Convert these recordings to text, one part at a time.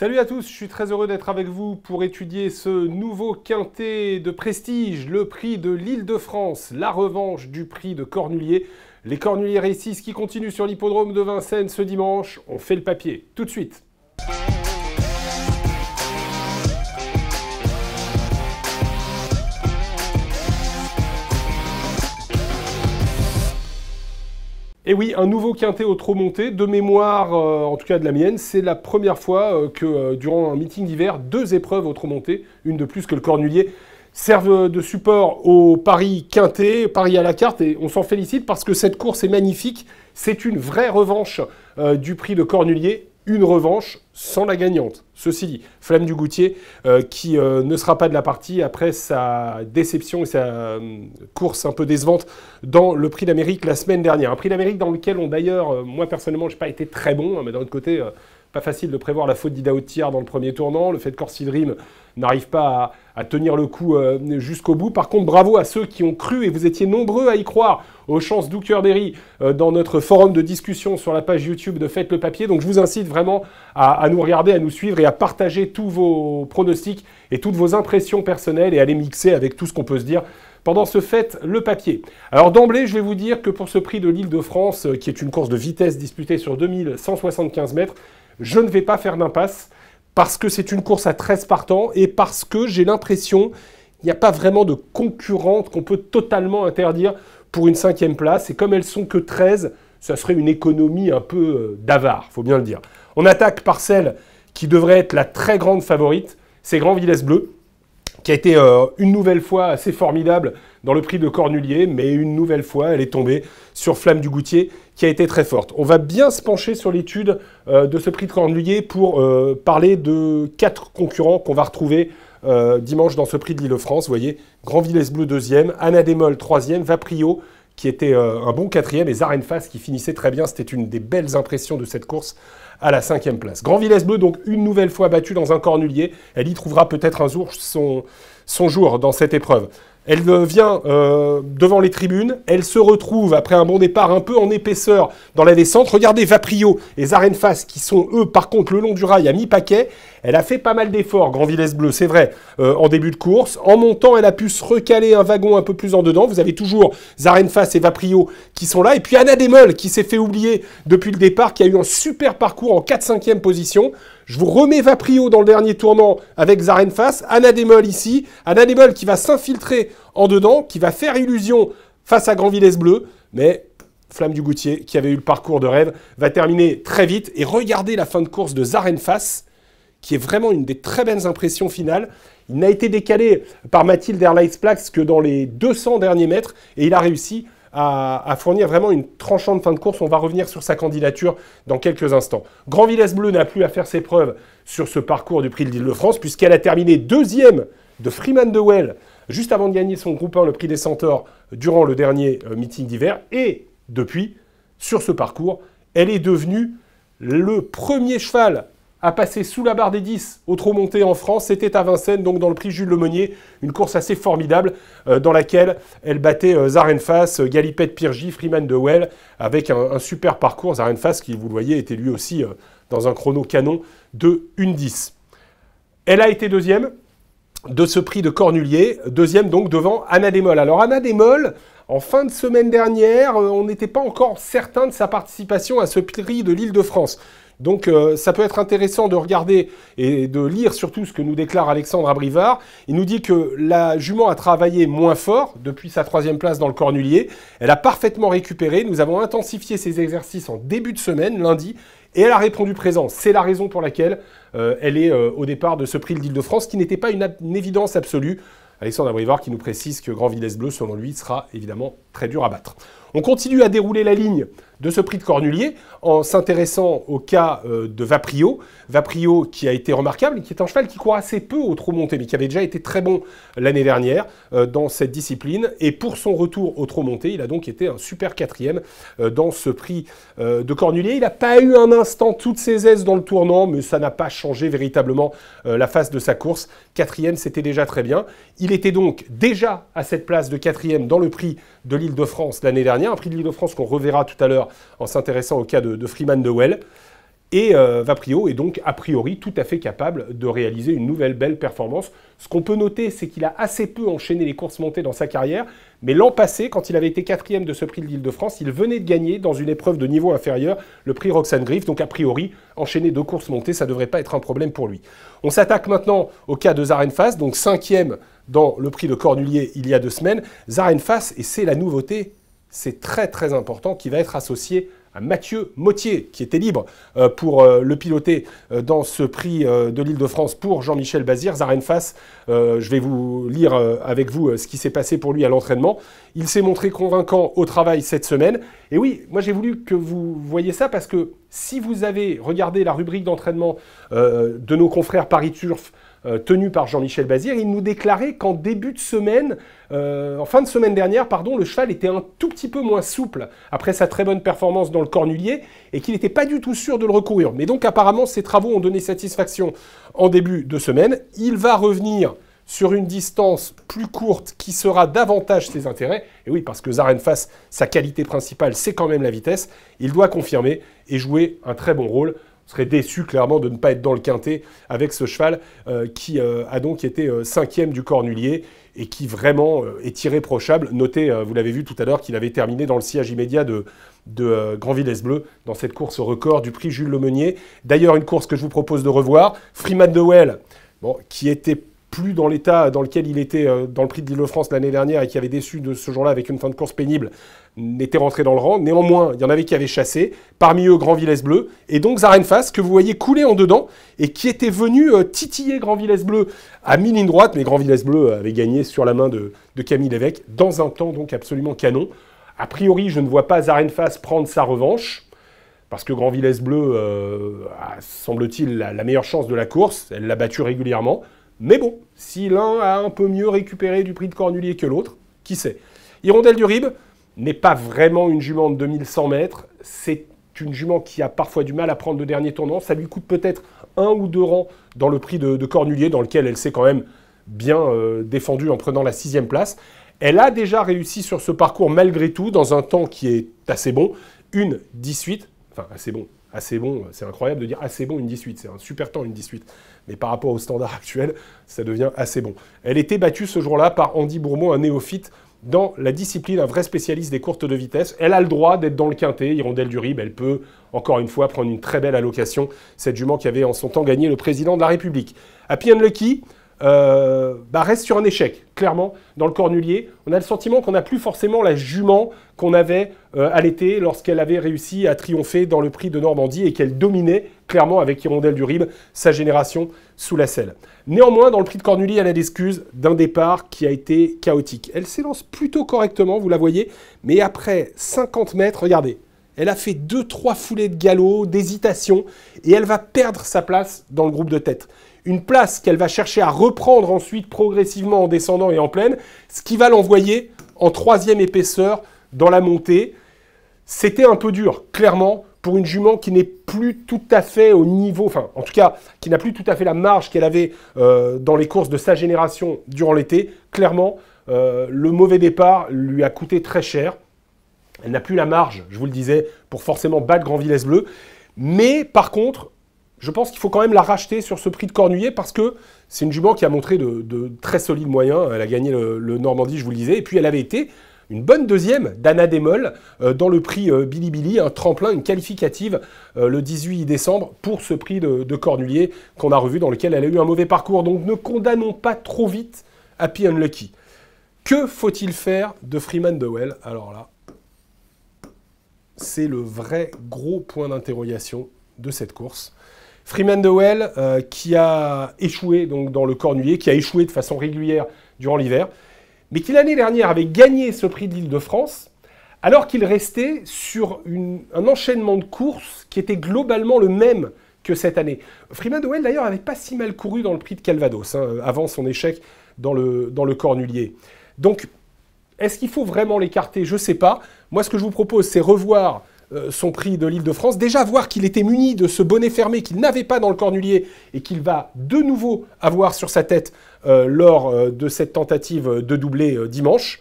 Salut à tous, je suis très heureux d'être avec vous pour étudier ce nouveau quintet de prestige, le prix de l'Île-de-France, la revanche du prix de Cornulier. Les Cornuliers Récits qui continuent sur l'hippodrome de Vincennes ce dimanche, on fait le papier, tout de suite. Et oui, un nouveau quintet au trop monté. De mémoire, euh, en tout cas de la mienne, c'est la première fois euh, que euh, durant un meeting d'hiver, deux épreuves au trop monté, une de plus que le cornulier, servent de support au Paris quintet, Paris à la carte. Et on s'en félicite parce que cette course est magnifique. C'est une vraie revanche du prix de Cornulier une revanche sans la gagnante. Ceci dit, Flamme du Goutier, euh, qui euh, ne sera pas de la partie après sa déception et sa euh, course un peu décevante dans le Prix d'Amérique la semaine dernière. Un Prix d'Amérique dans lequel on d'ailleurs, moi personnellement, j'ai pas été très bon, hein, mais d'un autre côté, facile de prévoir la faute d'Idaho Tiar dans le premier tournant, le fait que n'arrive pas à, tenir le coup euh, jusqu'au bout. Par contre, bravo à ceux qui ont cru, et vous étiez nombreux à y croire, aux chances d'Oukerberry euh, dans notre forum de discussion sur la page YouTube de Faites le papier. Donc je vous incite vraiment à, nous regarder, à nous suivre et à partager tous vos pronostics et toutes vos impressions personnelles et à les mixer avec tout ce qu'on peut se dire. Pendant ce fait, le papier. Alors d'emblée, je vais vous dire que pour ce prix de l'île de France, euh, qui est une course de vitesse disputée sur 2175 mètres, je ne vais pas faire d'impasse parce que c'est une course à 13 partants et parce que j'ai l'impression qu'il n'y a pas vraiment de concurrente qu'on peut totalement interdire pour une cinquième place. Et comme elles sont que 13, ça serait une économie un peu euh, d'avare, faut bien le dire. On attaque par celle qui devrait être la très grande favorite, c'est Grand Villesse Bleu qui a été euh, une nouvelle fois assez formidable dans le prix de Cornulier, mais une nouvelle fois, elle est tombée sur Flamme du Goutier, qui a été très forte. On va bien se pencher sur l'étude euh, de ce prix de Cornulier pour euh, parler de quatre concurrents qu'on va retrouver dimanche dans ce prix de l'Île-de-France. Vous voyez, Villes Bleu deuxième, Anadémol troisième, Vaprio qui était euh, un bon quatrième, et Zarenfass qui finissait très bien. C'était une des belles impressions de cette course à la cinquième place. Grand Villesse Bleu, donc une nouvelle fois battue dans un cornulier. Elle y trouvera peut-être un jour son, son jour dans cette épreuve. Elle euh, vient euh, devant les tribunes, elle se retrouve après un bon départ un peu en épaisseur dans la descente. Regardez Vaprio et Zarenfas qui sont eux par contre le long du rail à mi-paquet. Elle a fait pas mal d'efforts, Grand Villesse Bleu, c'est vrai, euh, en début de course. En montant, elle a pu se recaler un wagon un peu plus en dedans. Vous avez toujours Zarenfas et Vaprio qui sont là. Et puis Anna Demol qui s'est fait oublier depuis le départ, qui a eu un super parcours en 4-5e position. Je vous remets Vaprio dans le dernier tournant avec anna Démol ici. Démol qui va s'infiltrer en dedans, qui va faire illusion face à Grandvillers Bleu. Mais Flamme du Goutier, qui avait eu le parcours de rêve, va terminer très vite. Et regardez la fin de course de Zarenfass, qui est vraiment une des très belles impressions finales. Il n'a été décalé par Mathilde Erleis-Plax que dans les 200 derniers mètres, et il a réussi à, fournir vraiment une tranchante fin de course. On va revenir sur sa candidature dans quelques instants. Grand-Villesse Bleu n'a plus à faire ses preuves sur ce parcours du prix de l'Île-de-France, puisqu'elle a terminé deuxième de Freeman de Well, juste avant de gagner son groupe 1, le prix des Centaures, durant le dernier euh, meeting d'hiver. Et depuis, sur ce parcours, elle est devenue le premier cheval a passé sous la barre des 10 au trop monté en France. C'était à Vincennes, donc dans le prix Jules Lemonnier, une course assez formidable euh, dans laquelle elle battait Zarenfass, euh, euh Freeman de Well, avec un, super parcours. Zarenfass, qui vous le voyez, était lui aussi euh, dans un chrono canon de 1-10. Elle a été deuxième de ce prix de Cornulier, deuxième donc devant Anna Desmolles. Alors Anna Desmolles, en fin de semaine dernière, on n'était pas encore certain de sa participation à ce prix de l'Île-de-France. Donc euh, ça peut être intéressant de regarder et de lire surtout ce que nous déclare Alexandre Abrivard. Il nous dit que la jument a travaillé moins fort depuis sa troisième place dans le cornulier. Elle a parfaitement récupéré. Nous avons intensifié ses exercices en début de semaine, lundi, et elle a répondu présent. C'est la raison pour laquelle euh, elle est euh, au départ de ce prix de l'Île-de-France, qui n'était pas une, évidence absolue. Alexandre Abrivard qui nous précise que Grand Villesse Bleu, selon lui, sera évidemment très dur à battre. On continue à dérouler la ligne de ce prix de Cornulier en s'intéressant au cas euh, de Vaprio. Vaprio qui a été remarquable, qui est un cheval qui court assez peu au trot monté, mais qui avait déjà été très bon l'année dernière euh, dans cette discipline. Et pour son retour au trot monté, il a donc été un super quatrième euh, dans ce prix de Cornulier. Il n'a pas eu un instant toutes ses aises dans le tournant, mais ça n'a pas changé véritablement la face de sa course. Quatrième, c'était déjà très bien. Il était donc déjà à cette place de quatrième dans le prix de l'Île-de-France l'année dernière, un prix de l'Île-de-France qu'on reverra tout à l'heure en s'intéressant au cas de, de Freeman Dewell. Et euh, Vaprio est donc a priori tout à fait capable de réaliser une nouvelle belle performance. Ce qu'on peut noter, c'est qu'il a assez peu enchaîné les courses montées dans sa carrière, mais l'an passé, quand il avait été quatrième de ce prix de l'île de France, il venait de gagner dans une épreuve de niveau inférieur le prix Roxane Griff. Donc a priori, enchaîner deux courses montées, ça ne devrait pas être un problème pour lui. On s'attaque maintenant au cas de Zarenfass, donc cinquième dans le prix de Cornulier il y a deux semaines. Zarenfass, et c'est la nouveauté, c'est très très important, qui va être associé à Mathieu Mottier, qui était libre euh, pour euh, le piloter euh, dans ce prix de l'île de France pour Jean-Michel Bazir. Zarenfass, je vais vous lire avec vous ce qui s'est passé pour lui à l'entraînement. Il s'est montré convaincant au travail cette semaine. Et oui, moi j'ai voulu que vous voyiez ça parce que si vous avez regardé la rubrique d'entraînement de nos confrères Paris Turf, euh, tenu par Jean-Michel Bazir, il nous déclarait qu'en début de semaine, euh, en fin de semaine dernière, pardon, le cheval était un tout petit peu moins souple après sa très bonne performance dans le Cornulier et qu'il n'était pas du tout sûr de le recourir. Mais donc apparemment, ses travaux ont donné satisfaction en début de semaine. Il va revenir sur une distance plus courte qui sera davantage ses intérêts. Et oui, parce que Zarenfass, sa qualité principale, c'est quand même la vitesse. Il doit confirmer et jouer un très bon rôle serait déçu clairement de ne pas être dans le quintet avec ce cheval euh, qui euh, a donc été euh, cinquième du Cornulier et qui vraiment est irréprochable. Notez, vous l'avez vu tout à l'heure, qu'il avait terminé dans le sillage immédiat de, de Grandvillès Bleu dans cette course au record du prix Jules Lemeunier. D'ailleurs, une course que je vous propose de revoir, Freeman de Well, bon, qui était plus dans l'état dans lequel il était euh, dans le prix de l'Île-de-France l'année dernière et qui avait déçu de ce genre-là avec une fin de course pénible, n'était rentré dans le rang. Néanmoins, il y en avait qui avaient chassé, parmi eux grand Villesse Bleu, et donc Zarenfas, que vous voyez couler en dedans, et qui était venu euh, titiller grand Villesse Bleu à mi-ligne droite, mais grand Villesse Bleu euh, avait gagné sur la main de, Camille Lévesque, dans un temps donc absolument canon. A priori, je ne vois pas Zarenfas prendre sa revanche, parce que grand Villesse Bleu a, semble-t-il, la, la meilleure chance de la course, elle l'a battu régulièrement. Mais bon, si l'un a un peu mieux récupéré du prix de Cornulier que l'autre, qui sait Hirondelle du Rib n'est pas vraiment une jument de 2100 mètres. C'est une jument qui a parfois du mal à prendre le dernier tournant. Ça lui coûte peut-être un ou deux rangs dans le prix de, Cornulier, dans lequel elle s'est quand même bien euh, défendue en prenant la sixième place. Elle a déjà réussi sur ce parcours malgré tout, dans un temps qui est assez bon, une 18, enfin assez bon, assez bon. C'est incroyable de dire assez bon une 18, c'est un super temps une 18. Mais par rapport au standard actuel, ça devient assez bon. Elle était battue ce jour-là par Andy Bourmont, un néophyte dans la discipline, un vrai spécialiste des courtes de vitesse. Elle a le droit d'être dans le quintet, Hirondelle du Rib, elle peut, encore une fois, prendre une très belle allocation, cette jument qui avait en son temps gagné le président de la République. Happy and Lucky, euh, bah, reste sur un échec, clairement, dans le cornulier. On a le sentiment qu'on n'a plus forcément la jument qu'on avait euh, à l'été lorsqu'elle avait réussi à triompher dans le prix de Normandie et qu'elle dominait clairement avec Hirondelle du Rib sa génération sous la selle. Néanmoins, dans le prix de Cornulier, elle a l'excuse d'un départ qui a été chaotique. Elle s'élance plutôt correctement, vous la voyez, mais après 50 mètres, regardez, elle a fait 2-3 foulées de galop, d'hésitation, et elle va perdre sa place dans le groupe de tête une place qu'elle va chercher à reprendre ensuite progressivement en descendant et en pleine, ce qui va l'envoyer en troisième épaisseur dans la montée. C'était un peu dur, clairement, pour une jument qui n'est plus tout à fait au niveau, enfin en tout cas qui n'a plus tout à fait la marge qu'elle avait euh, dans les courses de sa génération durant l'été. Clairement, euh, le mauvais départ lui a coûté très cher. Elle n'a plus la marge, je vous le disais, pour forcément battre Grand Villesse Bleu. Mais par contre, je pense qu'il faut quand même la racheter sur ce prix de Cornulier parce que c'est une jument qui a montré de, très solides moyens. Elle a gagné le, Normandie, je vous le disais, et puis elle avait été une bonne deuxième d'Anna Demol euh, dans le prix euh, Billy Billy, un tremplin, une qualificative euh, le 18 décembre pour ce prix de, de Cornulier qu'on a revu dans lequel elle a eu un mauvais parcours. Donc ne condamnons pas trop vite Happy Unlucky. Que faut-il faire de Freeman Dowell Alors là, c'est le vrai gros point d'interrogation de cette course. Freeman Dowell, euh, qui a échoué donc, dans le Cornulier, qui a échoué de façon régulière durant l'hiver, mais qui l'année dernière avait gagné ce prix de l'île de France, alors qu'il restait sur un enchaînement de courses qui était globalement le même que cette année. Freeman Dowell, d'ailleurs, n'avait pas si mal couru dans le prix de Calvados, hein, avant son échec dans le, dans le Cornulier. Donc, est-ce qu'il faut vraiment l'écarter Je ne sais pas. Moi, ce que je vous propose, c'est revoir euh, son prix de l'île de France. Déjà voir qu'il était muni de ce bonnet fermé qu'il n'avait pas dans le cornulier et qu'il va de nouveau avoir sur sa tête euh, lors euh, de cette tentative de doubler dimanche.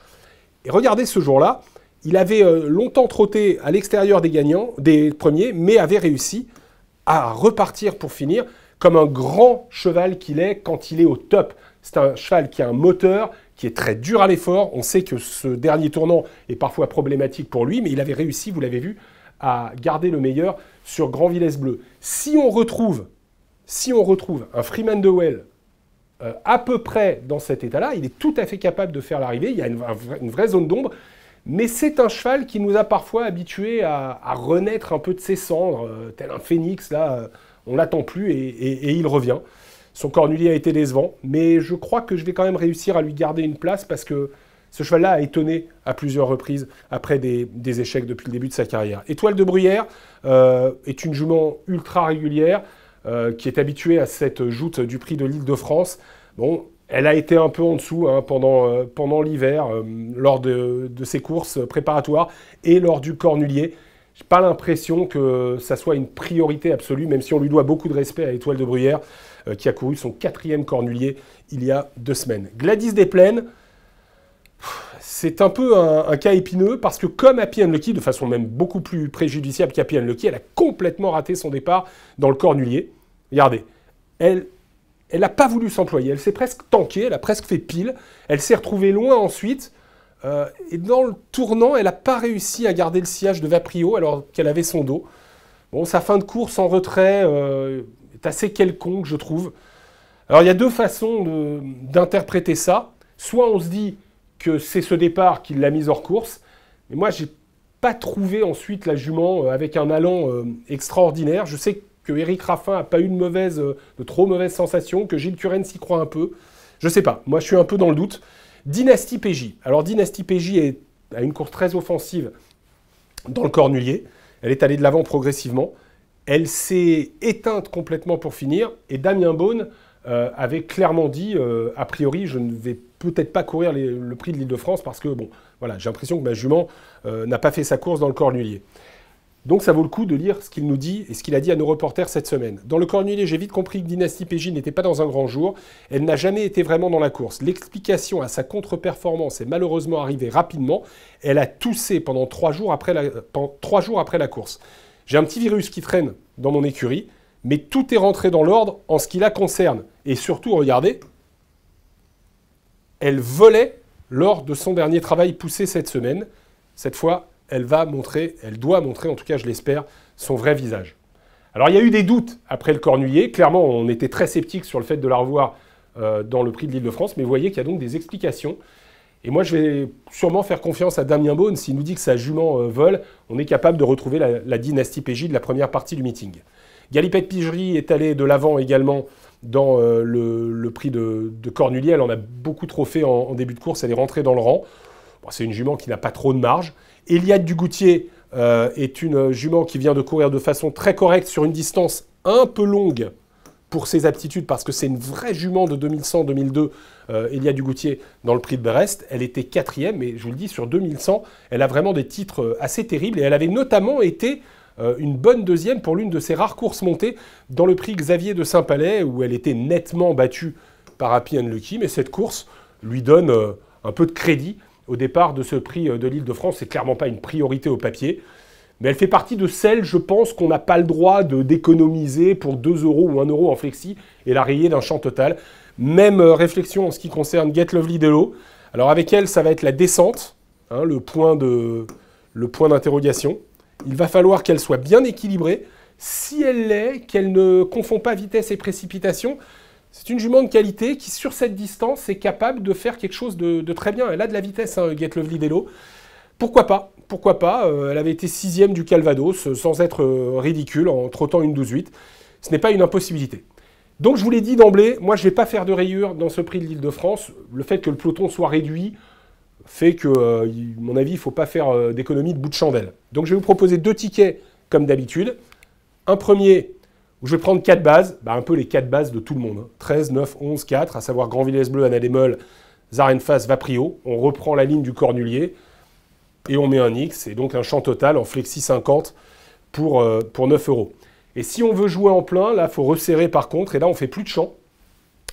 Et regardez ce jour-là, il avait longtemps trotté à l'extérieur des gagnants, des premiers, mais avait réussi à repartir pour finir comme un grand cheval qu'il est quand il est au top. C'est un cheval qui a un moteur, qui est très dur à l'effort. On sait que ce dernier tournant est parfois problématique pour lui, mais il avait réussi, vous l'avez vu, à garder le meilleur sur Grand villes Bleu. Si on retrouve, si on retrouve un Freeman de Well euh, à peu près dans cet état-là, il est tout à fait capable de faire l'arrivée. Il y a une, vraie zone d'ombre. Mais c'est un cheval qui nous a parfois habitués à, renaître un peu de ses cendres, euh, tel un phénix, là, euh, on l'attend plus et, et, il revient. Son cornulier a été décevant, mais je crois que je vais quand même réussir à lui garder une place parce que ce cheval-là a étonné à plusieurs reprises après des, échecs depuis le début de sa carrière. Étoile de Bruyère euh, est une jument ultra régulière euh, qui est habituée à cette joute du prix de l'île de France. Bon, elle a été un peu en dessous hein, euh, pendant, l'hiver, lors de, ses courses préparatoires et lors du Cornulier. Je n'ai pas l'impression que ça soit une priorité absolue, même si on lui doit beaucoup de respect à Étoile de Bruyère, qui a couru son quatrième Cornulier il y a deux semaines. Gladys Plaines c'est un peu un, cas épineux parce que comme Happy Lucky, de façon même beaucoup plus préjudiciable qu'Happy Lucky, elle a complètement raté son départ dans le cornulier. Regardez, elle elle n'a pas voulu s'employer, elle s'est presque tankée, elle a presque fait pile, elle s'est retrouvée loin ensuite, euh, et dans le tournant, elle n'a pas réussi à garder le sillage de Vaprio alors qu'elle avait son dos. Bon, sa fin de course en retrait euh, est assez quelconque, je trouve. Alors il y a deux façons d'interpréter ça. Soit on se dit, que c'est ce départ qui l'a mise hors course. Mais moi, n'ai pas trouvé ensuite la jument euh, avec un allant euh, extraordinaire. Je sais que Eric Raffin n'a pas eu de mauvaise, euh, trop mauvaise sensation, que Gilles Turenne s'y croit un peu. Je ne sais pas. Moi, je suis un peu dans le doute. Dynasty PJ. Alors, Dynasty PJ est, a une course très offensive dans le cornulier. Elle est allée de l'avant progressivement. Elle s'est éteinte complètement pour finir. Et Damien Beaune, euh, avait clairement dit, euh, a priori, je ne vais peut-être pas courir le prix de l'Île-de-France parce que, bon, voilà, j'ai l'impression que ma jument euh, n'a pas fait sa course dans le Cornulier. Donc ça vaut le coup de lire ce qu'il nous dit et ce qu'il a dit à nos reporters cette semaine. Dans le Cornulier, j'ai vite compris que Dynasty PJ n'était pas dans un grand jour. Elle n'a jamais été vraiment dans la course. L'explication à sa contre-performance est malheureusement arrivée rapidement. Elle a toussé pendant trois jours après la, pendant, trois jours après la course. J'ai un petit virus qui traîne dans mon écurie mais tout est rentré dans l'ordre en ce qui la concerne. Et surtout, regardez, elle volait lors de son dernier travail poussé cette semaine. Cette fois, elle va montrer, elle doit montrer, en tout cas je l'espère, son vrai visage. Alors il y a eu des doutes après le Cornuier. Clairement, on était très sceptique sur le fait de la revoir euh, dans le prix de l'Île-de-France, mais vous voyez qu'il y a donc des explications. Et moi, je vais sûrement faire confiance à Damien Beaune. S'il nous dit que sa jument euh, vole, on est capable de retrouver la, la dynastie PJ de la première partie du meeting. Galipette Pigerie est allée de l'avant également dans euh, le, prix de, de, Cornulier. Elle en a beaucoup trop fait en, début de course. Elle est rentrée dans le rang. c'est une jument qui n'a pas trop de marge. Eliade Dugoutier euh, est une jument qui vient de courir de façon très correcte sur une distance un peu longue pour ses aptitudes parce que c'est une vraie jument de 2100-2002, euh, Eliade du Dugoutier, dans le prix de Brest. Elle était quatrième, et je vous le dis, sur 2100, elle a vraiment des titres assez terribles et elle avait notamment été euh, une bonne deuxième pour l'une de ses rares courses montées dans le prix Xavier de Saint-Palais, où elle était nettement battue par Happy Lucky, mais cette course lui donne euh, un peu de crédit au départ de ce prix euh, de l'île de France. C'est clairement pas une priorité au papier, mais elle fait partie de celles, je pense, qu'on n'a pas le droit d'économiser pour 2 euros ou 1 euro en flexi et la rayer d'un champ total. Même réflexion en ce qui concerne Get Lovely Delo. Alors avec elle, ça va être la descente, hein, le point d'interrogation. Il va falloir qu'elle soit bien équilibrée. Si elle l'est, qu'elle ne confond pas vitesse et précipitation, c'est une jument de qualité qui, sur cette distance, est capable de faire quelque chose de, très bien. Elle a de la vitesse, hein, Get Lovely Delo. Pourquoi pas Pourquoi pas euh, Elle avait été sixième du Calvados, euh, sans être euh, ridicule, en trottant une 12-8. Ce n'est pas une impossibilité. Donc je vous l'ai dit d'emblée, moi je ne vais pas faire de rayures dans ce prix de l'Île-de-France. Le fait que le peloton soit réduit, fait que, euh, à mon avis, il ne faut pas faire euh, d'économie de bout de chandelle. Donc je vais vous proposer deux tickets comme d'habitude. Un premier, où je vais prendre quatre bases, bah, un peu les quatre bases de tout le monde. 13, 9, 11, 4, à savoir Villesse Bleu, Anadémol, Zarenfas, Vaprio. On reprend la ligne du Cornulier et on met un X, et donc un champ total en flexi 50 pour, 9 euh, euros. Et si on veut jouer en plein, là, il faut resserrer par contre, et là, on fait plus de champ,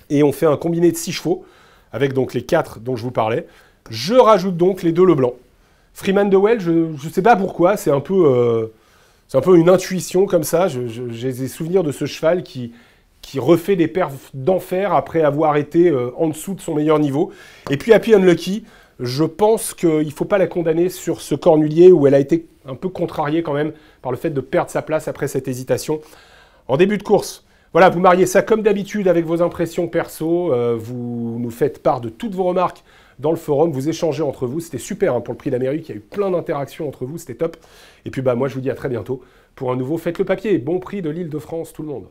et on fait un combiné de 6 chevaux, avec donc les 4 dont je vous parlais, je rajoute donc les deux Leblanc. Freeman de Well, je ne sais pas pourquoi, euh, c'est un peu... une intuition comme ça. J'ai des souvenirs de ce cheval qui, refait des perfs d'enfer après avoir été euh, en dessous de son meilleur niveau. Et puis Happy Unlucky, je pense qu'il ne faut pas la condamner sur ce cornulier où elle a été un peu contrariée quand même par le fait de perdre sa place après cette hésitation en début de course. Voilà, vous mariez ça comme d'habitude avec vos impressions perso, euh, vous nous faites part de toutes vos remarques dans le forum, vous échangez entre vous. C'était super hein, pour le prix d'Amérique, il y a eu plein d'interactions entre vous, c'était top. Et puis bah moi je vous dis à très bientôt pour un nouveau Faites le papier, bon prix de l'île de France tout le monde.